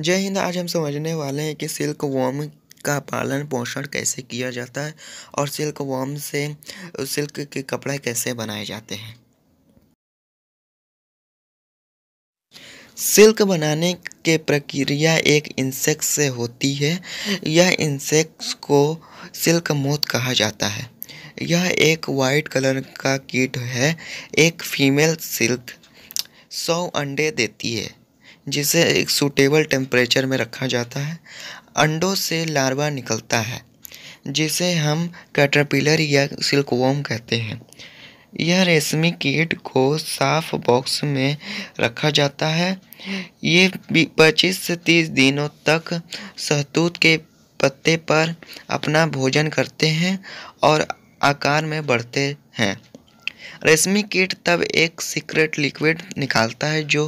जय हिंद आज हम समझने वाले हैं कि सिल्क वॉर्म का पालन पोषण कैसे किया जाता है और सिल्क वॉर्म से सिल्क के कपड़े कैसे बनाए जाते हैं सिल्क बनाने के प्रक्रिया एक इंसेक्ट से होती है यह इंसेक्ट को सिल्क मोथ कहा जाता है यह एक वाइट कलर का कीट है एक फीमेल सिल्क सौ अंडे देती है जिसे एक सूटेबल टेम्परेचर में रखा जाता है अंडों से लार्वा निकलता है जिसे हम कैटरपिलर या सिल्कवॉम कहते हैं यह रेशमी कीट को साफ बॉक्स में रखा जाता है ये 25 से 30 दिनों तक शहतूत के पत्ते पर अपना भोजन करते हैं और आकार में बढ़ते हैं रेशमी कीट तब एक सीक्रेट लिक्विड निकालता है जो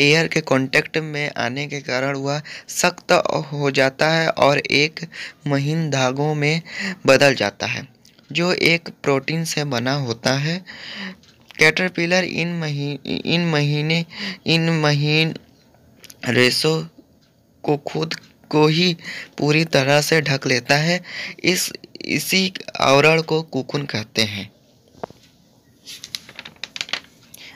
एयर के कांटेक्ट में आने के कारण वह सख्त हो जाता है और एक महीन धागों में बदल जाता है जो एक प्रोटीन से बना होता है कैटरपिलर इन मही इन महीने इन महीन रेसों को खुद को ही पूरी तरह से ढक लेता है इस इसी आवरण को कुकुन कहते हैं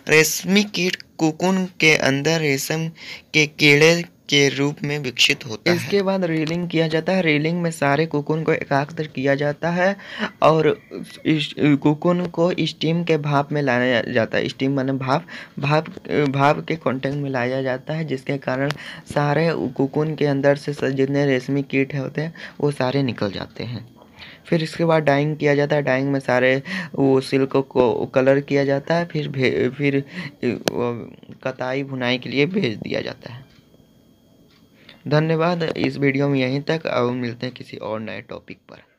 रेशमी कीट कोकून के अंदर रेशम के कीड़े के रूप में विकसित होता इसके है इसके बाद रेलिंग किया जाता है रेलिंग में सारे कोकून को एकाग्र किया जाता है और कोकून को स्टीम के भाप में लाया जाता है स्टीम माने भाप भाप भाप के कॉन्टेक्ट में लाया जाता है जिसके कारण सारे कोकून के अंदर से जितने रेशमी कीट होते हैं वो सारे निकल जाते हैं फिर इसके बाद डाइंग किया जाता है डाइंग में सारे वो सिल्क को कलर किया जाता है फिर फिर कताई भुनाई के लिए भेज दिया जाता है धन्यवाद इस वीडियो में यहीं तक अब मिलते हैं किसी और नए टॉपिक पर